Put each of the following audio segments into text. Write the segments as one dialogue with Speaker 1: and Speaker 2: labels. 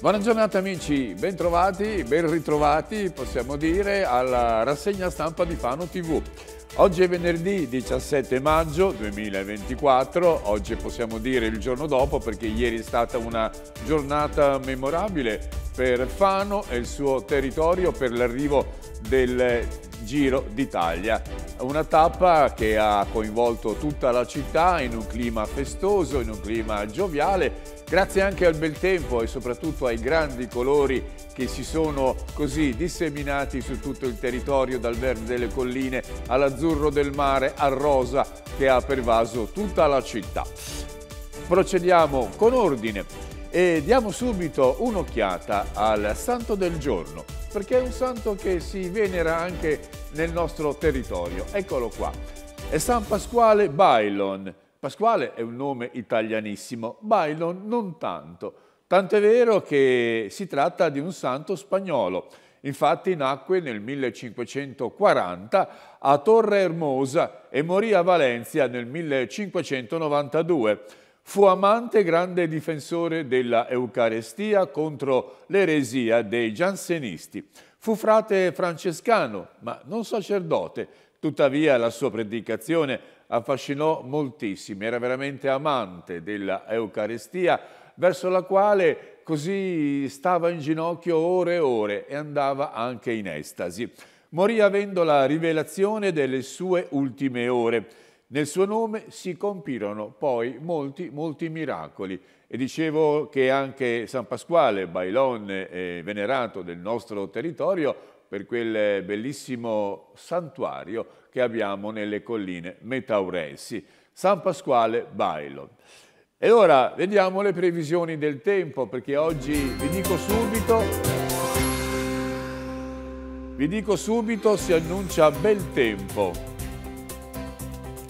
Speaker 1: Buona giornata amici, ben trovati, ben ritrovati possiamo dire alla rassegna stampa di Fano TV. Oggi è venerdì 17 maggio 2024, oggi possiamo dire il giorno dopo perché ieri è stata una giornata memorabile per Fano e il suo territorio per l'arrivo del Giro d'Italia una tappa che ha coinvolto tutta la città in un clima festoso, in un clima gioviale, grazie anche al bel tempo e soprattutto ai grandi colori che si sono così disseminati su tutto il territorio, dal verde delle colline all'azzurro del mare, al rosa che ha pervaso tutta la città. Procediamo con ordine e diamo subito un'occhiata al santo del giorno perché è un santo che si venera anche nel nostro territorio. Eccolo qua. È San Pasquale Bailon. Pasquale è un nome italianissimo, Bailon non tanto. Tant'è vero che si tratta di un santo spagnolo. Infatti nacque nel 1540 a Torre Hermosa e morì a Valencia nel 1592. Fu amante e grande difensore della Eucarestia contro l'eresia dei giansenisti. Fu frate francescano, ma non sacerdote. Tuttavia la sua predicazione affascinò moltissimi. Era veramente amante della Eucarestia, verso la quale così stava in ginocchio ore e ore e andava anche in estasi. Morì avendo la rivelazione delle sue ultime ore nel suo nome si compirono poi molti, molti miracoli. E dicevo che anche San Pasquale, Bailon, è venerato del nostro territorio per quel bellissimo santuario che abbiamo nelle colline Metauresi. San Pasquale, Bailon. E ora vediamo le previsioni del tempo, perché oggi vi dico subito... Vi dico subito si annuncia bel tempo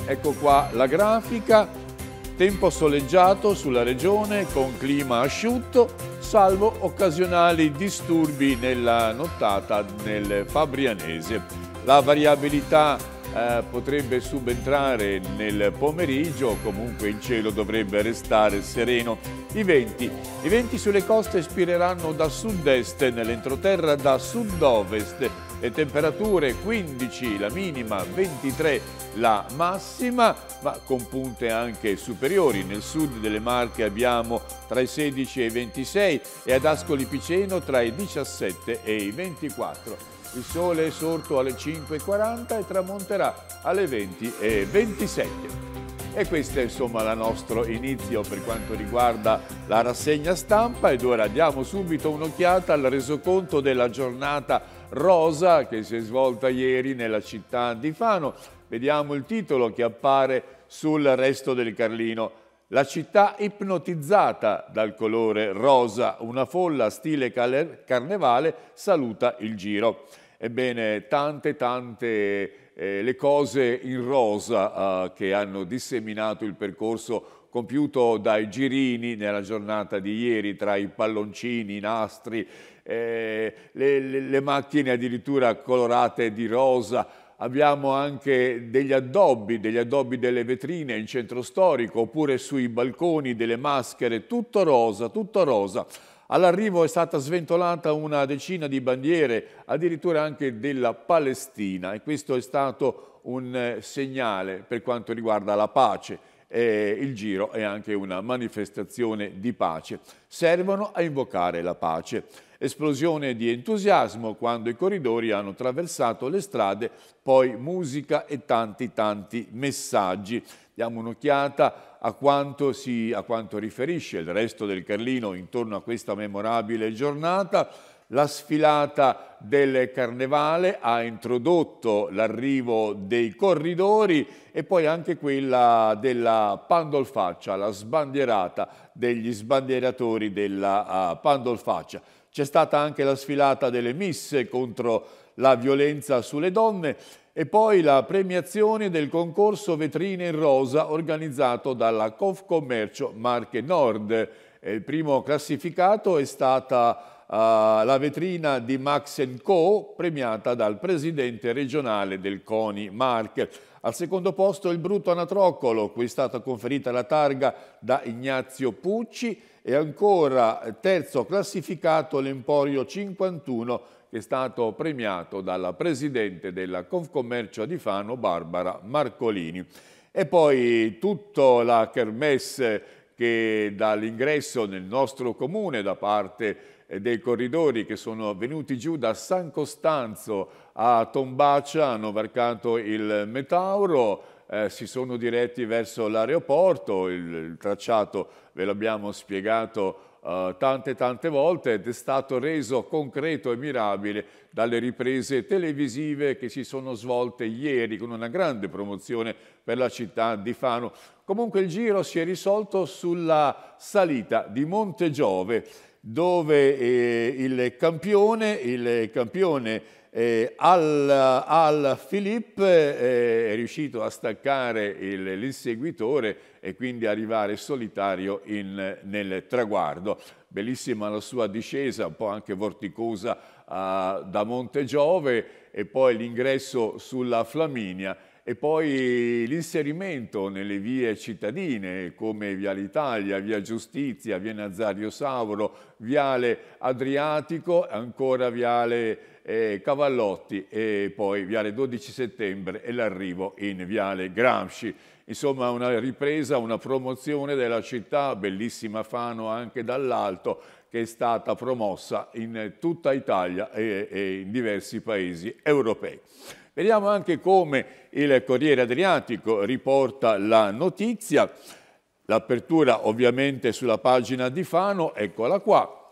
Speaker 1: Ecco qua la grafica, tempo soleggiato sulla regione con clima asciutto, salvo occasionali disturbi nella nottata nel Fabrianese. La variabilità eh, potrebbe subentrare nel pomeriggio, comunque il cielo dovrebbe restare sereno. I venti. I venti sulle coste spireranno da sud-est, nell'entroterra da sud-ovest le temperature 15 la minima, 23 la massima, ma con punte anche superiori. Nel sud delle Marche abbiamo tra i 16 e i 26 e ad Ascoli Piceno tra i 17 e i 24. Il sole è sorto alle 5.40 e tramonterà alle 20.27. E questo è insomma il nostro inizio per quanto riguarda la rassegna stampa ed ora diamo subito un'occhiata al resoconto della giornata rosa che si è svolta ieri nella città di Fano. Vediamo il titolo che appare sul resto del Carlino. La città ipnotizzata dal colore rosa, una folla stile carnevale saluta il giro. Ebbene, tante tante eh, le cose in rosa eh, che hanno disseminato il percorso compiuto dai girini nella giornata di ieri tra i palloncini, i nastri, eh, le, le, le macchine addirittura colorate di rosa, abbiamo anche degli addobbi, degli addobbi delle vetrine in centro storico oppure sui balconi delle maschere, tutto rosa, tutto rosa. All'arrivo è stata sventolata una decina di bandiere, addirittura anche della Palestina e questo è stato un eh, segnale per quanto riguarda la pace eh, il giro è anche una manifestazione di pace. Servono a invocare la pace. Esplosione di entusiasmo quando i corridori hanno attraversato le strade, poi musica e tanti tanti messaggi. Diamo un'occhiata a, a quanto riferisce il resto del Carlino intorno a questa memorabile giornata. La sfilata del carnevale ha introdotto l'arrivo dei corridori e poi anche quella della pandolfaccia, la sbandierata degli sbandieratori della ah, pandolfaccia. C'è stata anche la sfilata delle misse contro la violenza sulle donne e poi la premiazione del concorso Vetrine in Rosa organizzato dalla Confcommercio Marche Nord. Il primo classificato è stata la vetrina di Max Co, premiata dal presidente regionale del CONI Mark. Al secondo posto il Brutto Anatroccolo, cui è stata conferita la targa da Ignazio Pucci e ancora terzo classificato l'Emporio 51 che è stato premiato dalla presidente della Confcommercio di Fano, Barbara Marcolini. E poi tutta la kermesse che dall'ingresso nel nostro comune da parte di eh, dei corridori che sono venuti giù da San Costanzo a Tombaccia, hanno varcato il Metauro, eh, si sono diretti verso l'aeroporto, il, il, tracciato ve l'abbiamo spiegato eh, tante tante volte ed è stato reso concreto e mirabile dalle riprese televisive che si sono svolte ieri con una grande promozione per la città di Fano. Comunque il giro si è risolto sulla salita di Monte Giove dove eh, il campione, il campione eh, al, al Philippe eh, è riuscito a staccare l'inseguitore e quindi arrivare solitario in, nel traguardo. Bellissima la sua discesa, un po' anche vorticosa ah, da Monte Giove e poi l'ingresso sulla Flaminia e poi l'inserimento nelle vie cittadine come Viale Italia, Via Giustizia, Via Nazario Sauro, Viale Adriatico, ancora Viale eh, Cavallotti e poi Viale 12 Settembre e l'arrivo in Viale Gramsci. Insomma una ripresa, una promozione della città, bellissima Fano anche dall'alto, che è stata promossa in tutta Italia e, e in diversi paesi europei. Vediamo anche come il Corriere Adriatico riporta la notizia. L'apertura ovviamente sulla pagina di Fano, eccola qua.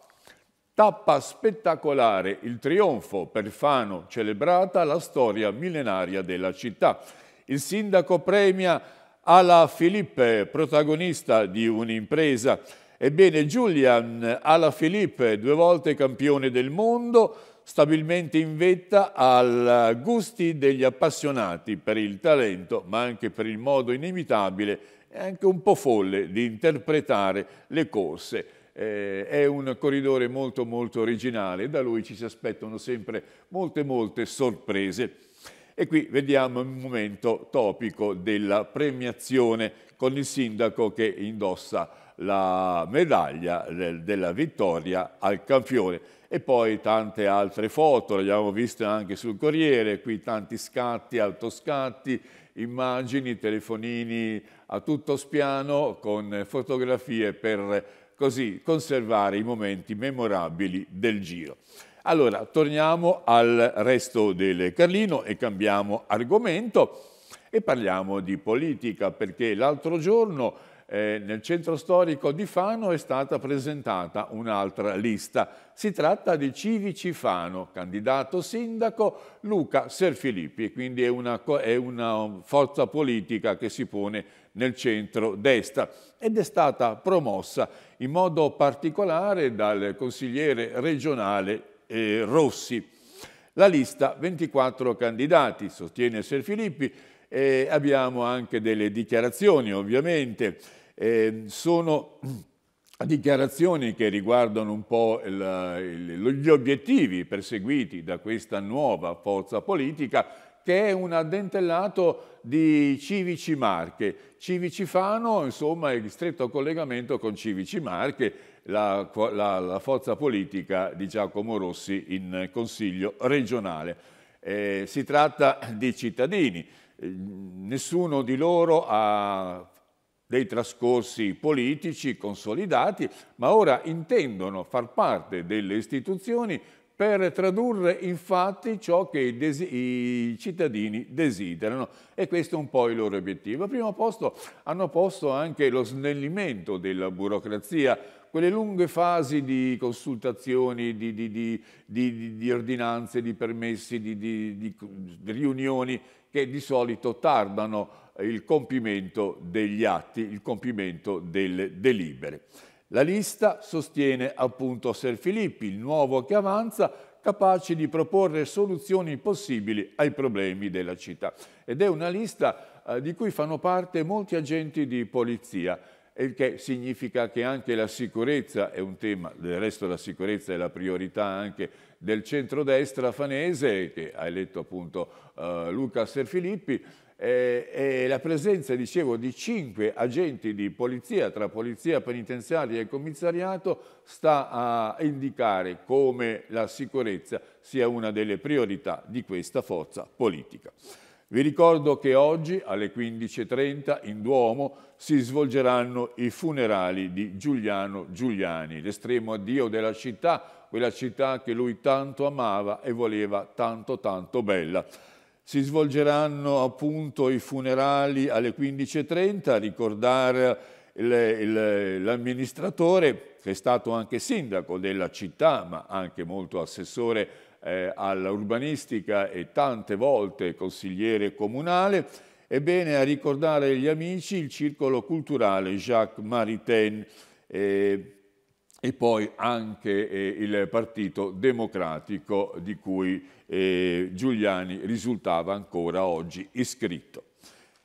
Speaker 1: Tappa spettacolare, il trionfo per Fano, celebrata la storia millenaria della città. Il sindaco premia Ala Filippo, protagonista di un'impresa. Ebbene, Julian Ala Filippo, due volte campione del mondo, stabilmente in vetta al gusti degli appassionati per il talento, ma anche per il modo inimitabile e anche un po' folle di interpretare le corse. Eh, è un corridore molto molto originale, da lui ci si aspettano sempre molte molte sorprese. E qui vediamo il momento topico della premiazione con il sindaco che indossa la medaglia della vittoria al campione e poi tante altre foto, le abbiamo viste anche sul Corriere, qui tanti scatti, autoscatti, immagini, telefonini a tutto spiano con fotografie per così conservare i momenti memorabili del giro. Allora, torniamo al resto del Carlino e cambiamo argomento e parliamo di politica perché l'altro giorno eh, nel centro storico di Fano è stata presentata un'altra lista. Si tratta di Civici Fano, candidato sindaco Luca Serfilippi, quindi è una, è una forza politica che si pone nel centro-destra ed è stata promossa in modo particolare dal consigliere regionale eh, Rossi. La lista 24 candidati, sostiene Serfilippi, e abbiamo anche delle dichiarazioni ovviamente. Eh, sono dichiarazioni che riguardano un po' il, il, gli obiettivi perseguiti da questa nuova forza politica che è un addentellato di Civici Marche. Civici Fano, insomma, è in stretto collegamento con Civici Marche, la, la, la forza politica di Giacomo Rossi in Consiglio regionale. Eh, si tratta di cittadini, eh, nessuno di loro ha dei trascorsi politici consolidati, ma ora intendono far parte delle istituzioni per tradurre in fatti ciò che i, i, cittadini desiderano e questo è un po' il loro obiettivo. Al primo posto hanno posto anche lo snellimento della burocrazia, quelle lunghe fasi di consultazioni, di, di, di, di ordinanze, di permessi, di riunioni che di solito tardano il compimento degli atti, il compimento delle delibere. La lista sostiene appunto Ser Filippi, il nuovo che avanza, capace di proporre soluzioni possibili ai problemi della città. Ed è una lista eh, di cui fanno parte molti agenti di polizia il che significa che anche la sicurezza è un tema, del resto la sicurezza è la priorità anche del centrodestra fanese, che ha eletto appunto eh, Luca Serfilippi, eh, e la presenza, dicevo, di cinque agenti di polizia, tra polizia penitenziaria e commissariato, sta a indicare come la sicurezza sia una delle priorità di questa forza politica. Vi ricordo che oggi alle 15.30 in Duomo si svolgeranno i funerali di Giuliano Giuliani, l'estremo addio della città, quella città che lui tanto amava e voleva tanto tanto bella. Si svolgeranno appunto i funerali alle 15.30 ricordare l'amministratore che è stato anche sindaco della città ma anche molto assessore eh, all'urbanistica e tante volte consigliere comunale, ebbene a ricordare gli amici il circolo culturale Jacques Maritain eh, e poi anche eh, il Partito Democratico di cui eh, Giuliani risultava ancora oggi iscritto.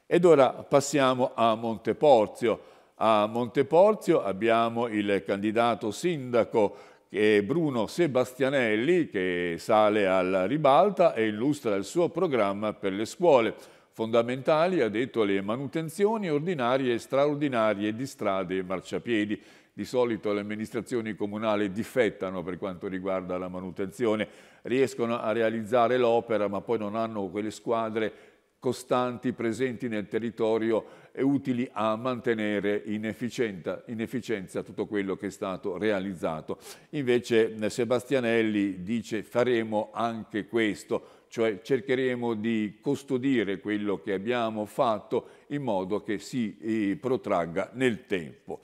Speaker 1: Ed ora passiamo a Monteporzio. A Monteporzio abbiamo il candidato sindaco Bruno Sebastianelli che sale alla ribalta e illustra il suo programma per le scuole. Fondamentali, ha detto, le manutenzioni ordinarie e straordinarie di strade e marciapiedi. Di solito le amministrazioni comunali difettano per quanto riguarda la manutenzione, riescono a realizzare l'opera ma poi non hanno quelle squadre costanti presenti nel territorio e utili a mantenere in efficienza, in efficienza tutto quello che è stato realizzato. Invece eh, Sebastianelli dice faremo anche questo, cioè cercheremo di custodire quello che abbiamo fatto in modo che si eh, protragga nel tempo.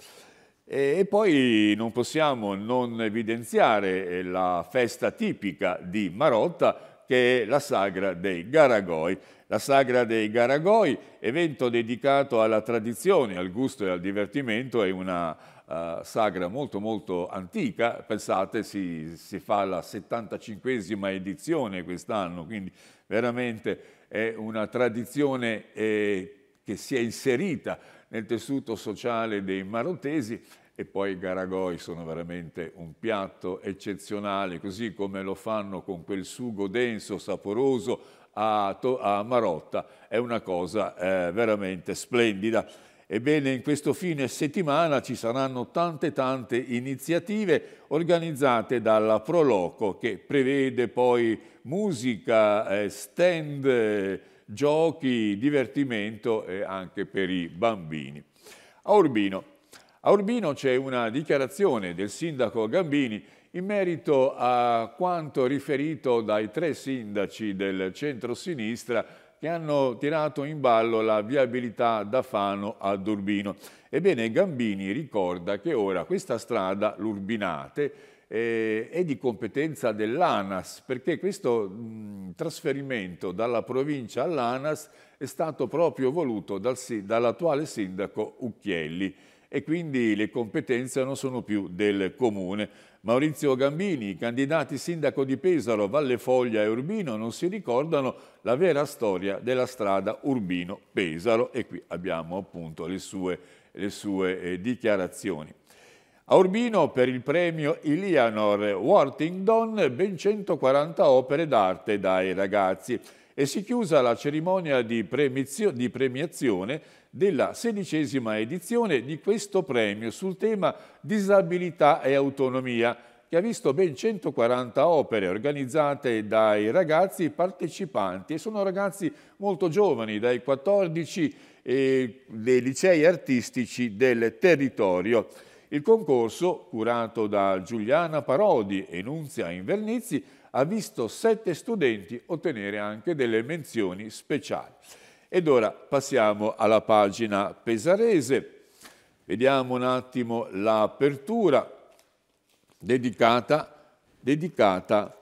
Speaker 1: E poi non possiamo non evidenziare eh, la festa tipica di Marotta che è la sagra dei Garagoi la sagra dei Garagoi, evento dedicato alla tradizione, al gusto e al divertimento, è una uh, sagra molto molto antica, pensate si, si fa la 75esima edizione quest'anno, quindi veramente è una tradizione eh, che si è inserita nel tessuto sociale dei marotesi e poi i garagoi sono veramente un piatto eccezionale, così come lo fanno con quel sugo denso, saporoso, a, a Marotta, è una cosa eh, veramente splendida. Ebbene, in questo fine settimana ci saranno tante tante iniziative organizzate dalla Proloco che prevede poi musica, eh, stand, eh, giochi, divertimento eh, anche per i bambini. A Urbino, Urbino c'è una dichiarazione del sindaco Gambini in merito a quanto riferito dai tre sindaci del centro-sinistra che hanno tirato in ballo la viabilità da Fano ad Urbino. Ebbene, Gambini ricorda che ora questa strada, l'Urbinate, eh, è di competenza dell'ANAS, perché questo trasferimento dalla provincia all'ANAS è stato proprio voluto dal, dall'attuale sindaco Ucchielli e quindi le competenze non sono più del comune. Maurizio Gambini, i candidati sindaco di Pesaro, Valle Foglia e Urbino non si ricordano la vera storia della strada Urbino-Pesaro e qui abbiamo appunto le sue, le sue eh, dichiarazioni. A Urbino per il premio Ilianor Worthington ben 140 opere d'arte dai ragazzi e si chiusa la cerimonia di, di premiazione della sedicesima edizione di questo premio sul tema disabilità e autonomia, che ha visto ben 140 opere organizzate dai ragazzi partecipanti e sono ragazzi molto giovani, dai 14 eh, dei licei artistici del territorio. Il concorso, curato da Giuliana Parodi e Nunzia Invernizzi, ha visto sette studenti ottenere anche delle menzioni speciali. Ed ora passiamo alla pagina pesarese. Vediamo un attimo l'apertura dedicata, dedicata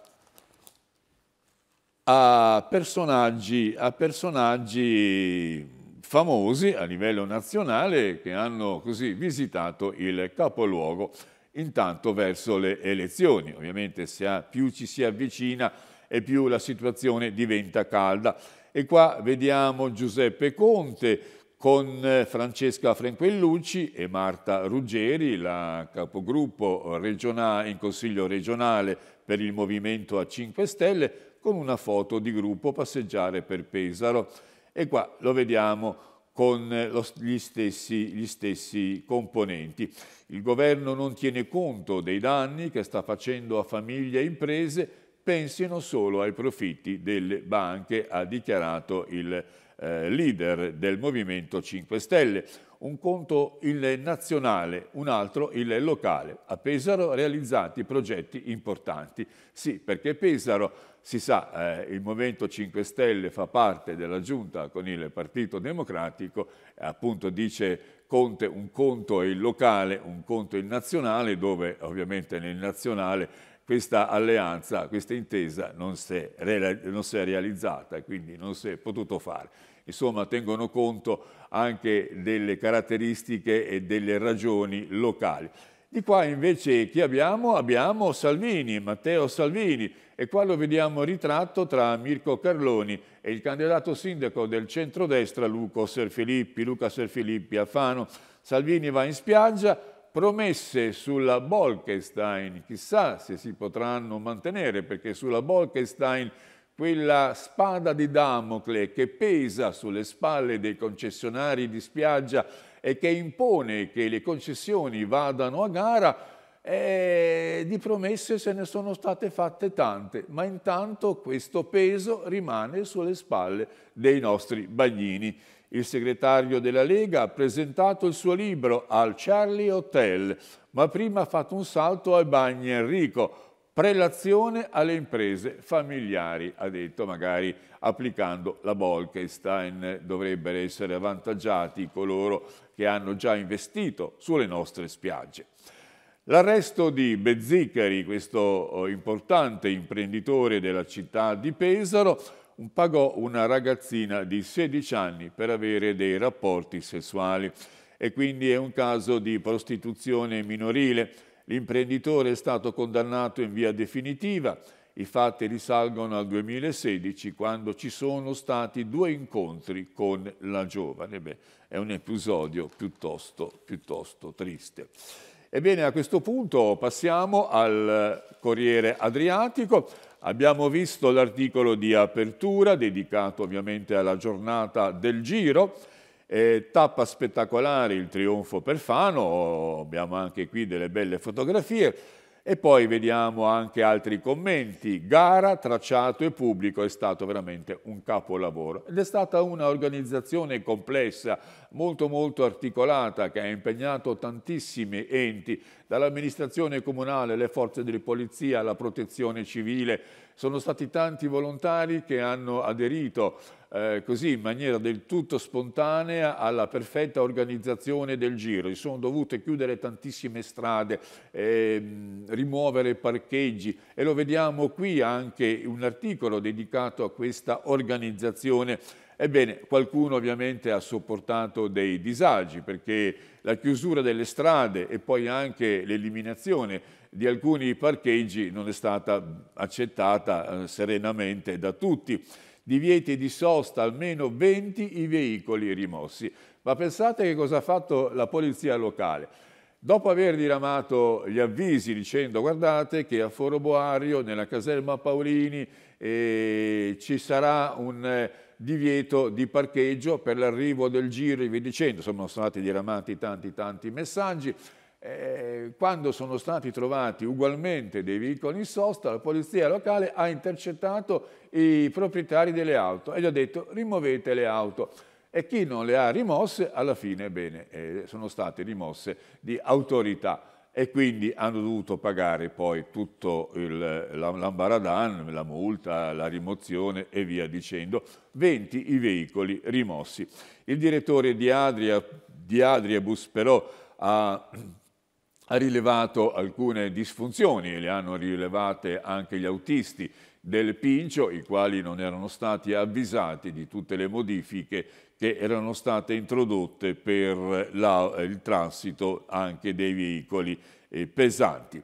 Speaker 1: a, personaggi, a personaggi famosi a livello nazionale che hanno così visitato il capoluogo intanto verso le elezioni. Ovviamente ha, più ci si avvicina e più la situazione diventa calda. E qua vediamo Giuseppe Conte con eh, Francesca Franquellucci e Marta Ruggeri, la capogruppo in Consiglio regionale per il Movimento a 5 Stelle, con una foto di gruppo passeggiare per Pesaro. E qua lo vediamo con lo, gli, stessi, gli stessi componenti. Il governo non tiene conto dei danni che sta facendo a famiglie e imprese, pensino solo ai profitti delle banche, ha dichiarato il eh, leader del Movimento 5 Stelle un conto il nazionale, un altro il locale. A Pesaro realizzati progetti importanti. Sì, perché Pesaro, si sa, eh, il Movimento 5 Stelle fa parte della giunta con il Partito Democratico, appunto dice Conte, un conto è il locale, un conto è il nazionale, dove ovviamente nel nazionale questa alleanza, questa intesa non si è, non si è realizzata quindi non si è potuto fare. Insomma, tengono conto anche delle caratteristiche e delle ragioni locali. Di qua invece chi abbiamo? Abbiamo Salvini, Matteo Salvini e qua lo vediamo ritratto tra Mirko Carloni e il candidato sindaco del centrodestra Luca Serfilippi, Luca Serfilippi a Fano. Salvini va in spiaggia, promesse sulla Bolkestein, chissà se si potranno mantenere perché sulla Bolkestein quella spada di Damocle che pesa sulle spalle dei concessionari di spiaggia e che impone che le concessioni vadano a gara, eh, di promesse se ne sono state fatte tante, ma intanto questo peso rimane sulle spalle dei nostri bagnini. Il segretario della Lega ha presentato il suo libro al Charlie Hotel, ma prima ha fatto un salto ai bagni Enrico, prelazione alle imprese familiari, ha detto magari applicando la Bolkestein dovrebbero essere avvantaggiati coloro che hanno già investito sulle nostre spiagge. L'arresto di Bezzicari, questo oh, importante imprenditore della città di Pesaro, pagò una ragazzina di 16 anni per avere dei rapporti sessuali e quindi è un caso di prostituzione minorile L'imprenditore è stato condannato in via definitiva. I fatti risalgono al 2016 quando ci sono stati due incontri con la giovane. Beh, è un episodio piuttosto, piuttosto triste. Ebbene, a questo punto passiamo al Corriere Adriatico. Abbiamo visto l'articolo di apertura dedicato ovviamente alla giornata del Giro. Eh, tappa spettacolare il trionfo per Fano, abbiamo anche qui delle belle fotografie. E poi vediamo anche altri commenti. Gara, tracciato e pubblico è stato veramente un capolavoro. Ed è stata un'organizzazione complessa, molto molto articolata, che ha impegnato tantissimi enti, dall'amministrazione comunale, le forze di polizia, alla protezione civile, sono stati tanti volontari che hanno aderito eh, così in maniera del tutto spontanea alla perfetta organizzazione del giro. Si sono dovute chiudere tantissime strade, eh, rimuovere parcheggi e lo vediamo qui anche un articolo dedicato a questa organizzazione Ebbene, qualcuno ovviamente ha sopportato dei disagi perché la chiusura delle strade e poi anche l'eliminazione di alcuni parcheggi non è stata accettata eh, serenamente da tutti. Divieti di sosta almeno 20 i veicoli rimossi. Ma pensate che cosa ha fatto la polizia locale. Dopo aver diramato gli avvisi dicendo guardate che a Foro Boario, nella caserma Paolini, eh, ci sarà un eh, divieto di parcheggio per l'arrivo del giro e via dicendo, sono stati diramati tanti tanti messaggi, eh, quando sono stati trovati ugualmente dei veicoli in sosta, la polizia locale ha intercettato i proprietari delle auto e gli ha detto rimuovete le auto. E chi non le ha rimosse, alla fine, bene, eh, sono state rimosse di autorità e quindi hanno dovuto pagare poi tutto l'ambaradan, la multa, la rimozione e via dicendo, 20 i veicoli rimossi. Il direttore di Adria, di Adria però ha ha rilevato alcune disfunzioni, e le hanno rilevate anche gli autisti del Pincio, i quali non erano stati avvisati di tutte le modifiche che erano state introdotte per la, il transito anche dei veicoli eh, pesanti.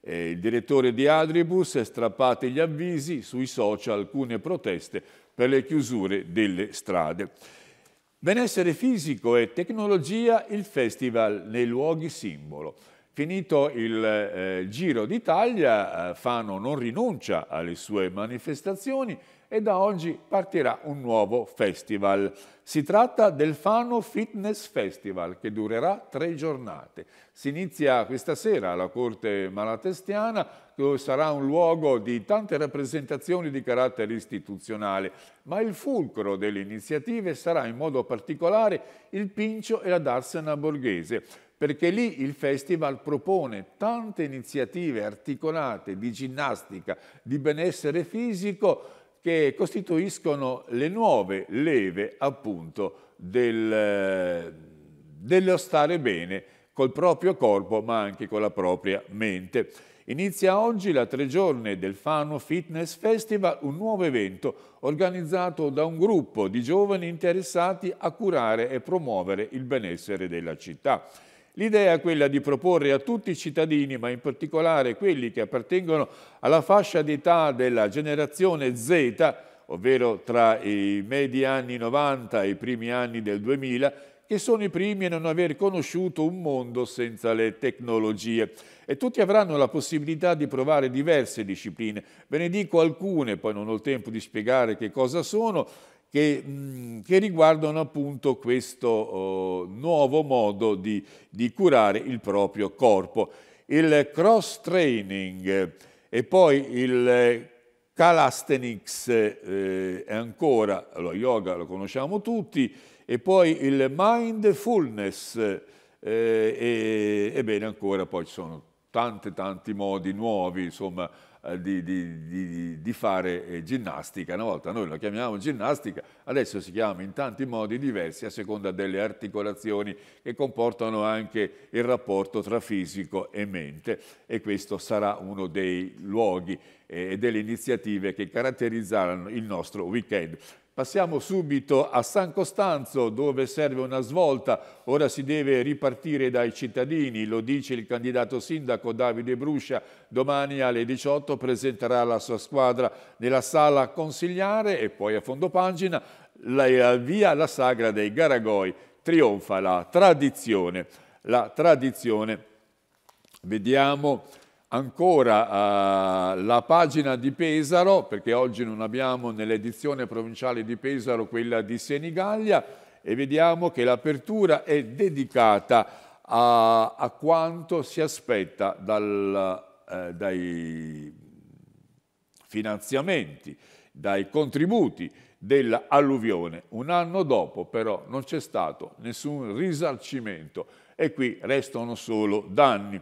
Speaker 1: Eh, il direttore di Adribus ha strappato gli avvisi sui social alcune proteste per le chiusure delle strade. Benessere fisico e tecnologia, il festival nei luoghi simbolo. Finito il eh, Giro d'Italia, eh, Fano non rinuncia alle sue manifestazioni e da oggi partirà un nuovo festival. Si tratta del Fano Fitness Festival che durerà tre giornate. Si inizia questa sera alla Corte Malatestiana che sarà un luogo di tante rappresentazioni di carattere istituzionale, ma il fulcro delle iniziative sarà in modo particolare il Pincio e la Darsena Borghese, perché lì il festival propone tante iniziative articolate di ginnastica, di benessere fisico che costituiscono le nuove leve appunto del, dello stare bene col proprio corpo ma anche con la propria mente. Inizia oggi la tre giorni del Fano Fitness Festival, un nuovo evento organizzato da un gruppo di giovani interessati a curare e promuovere il benessere della città. L'idea è quella di proporre a tutti i cittadini, ma in particolare quelli che appartengono alla fascia d'età della generazione Z, ovvero tra i medi anni 90 e i primi anni del 2000, che sono i primi a non aver conosciuto un mondo senza le tecnologie. E tutti avranno la possibilità di provare diverse discipline. Ve ne dico alcune, poi non ho il tempo di spiegare che cosa sono, che, mm, che riguardano appunto questo oh, nuovo modo di, di, curare il proprio corpo. Il cross training e poi il calisthenics eh, è ancora, lo yoga lo conosciamo tutti, e poi il mindfulness, eh, e, e ancora poi ci sono tanti tanti modi nuovi, insomma, eh, di, di, di, di, fare eh, ginnastica. Una volta noi la chiamiamo ginnastica, adesso si chiama in tanti modi diversi a seconda delle articolazioni che comportano anche il rapporto tra fisico e mente e questo sarà uno dei luoghi eh, e delle iniziative che caratterizzeranno il nostro weekend. Passiamo subito a San Costanzo dove serve una svolta, ora si deve ripartire dai cittadini, lo dice il candidato sindaco Davide Bruscia, domani alle 18 presenterà la sua squadra nella sala consigliare e poi a fondo pagina la, via la sagra dei Garagoi, trionfa la tradizione, la tradizione. Vediamo Ancora eh, la pagina di Pesaro, perché oggi non abbiamo nell'edizione provinciale di Pesaro quella di Senigallia, e vediamo che l'apertura è dedicata a, a, quanto si aspetta dal, eh, dai finanziamenti, dai contributi dell'alluvione. Un anno dopo però non c'è stato nessun risarcimento e qui restano solo danni.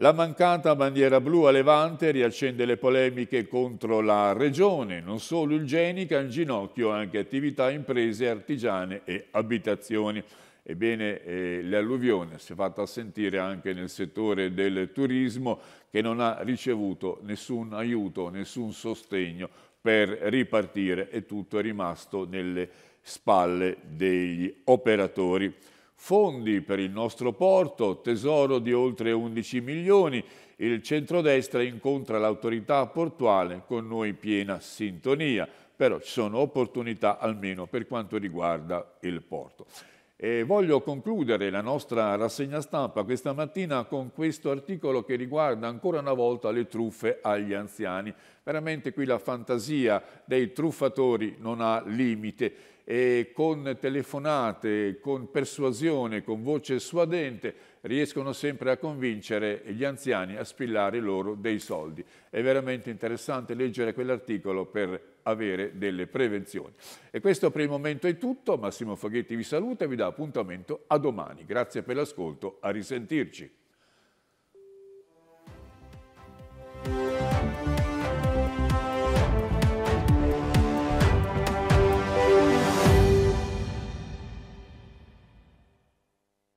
Speaker 1: La mancata bandiera blu a Levante riaccende le polemiche contro la regione, non solo il Genica, in ginocchio anche attività, imprese, artigiane e abitazioni. Ebbene, eh, l'alluvione si è fatta sentire anche nel settore del turismo che non ha ricevuto nessun aiuto, nessun sostegno per ripartire e tutto è rimasto nelle spalle degli operatori. Fondi per il nostro porto, tesoro di oltre 11 milioni, il centrodestra incontra l'autorità portuale con noi piena sintonia, però ci sono opportunità almeno per quanto riguarda il porto. E voglio concludere la nostra rassegna stampa questa mattina con questo articolo che riguarda ancora una volta le truffe agli anziani. Veramente qui la fantasia dei truffatori non ha limite e con telefonate, con persuasione, con voce suadente riescono sempre a convincere gli anziani a spillare loro dei soldi. È veramente interessante leggere quell'articolo per avere delle prevenzioni. E questo per il momento è tutto, Massimo Faghetti vi saluta e vi dà appuntamento a domani. Grazie per l'ascolto, a risentirci.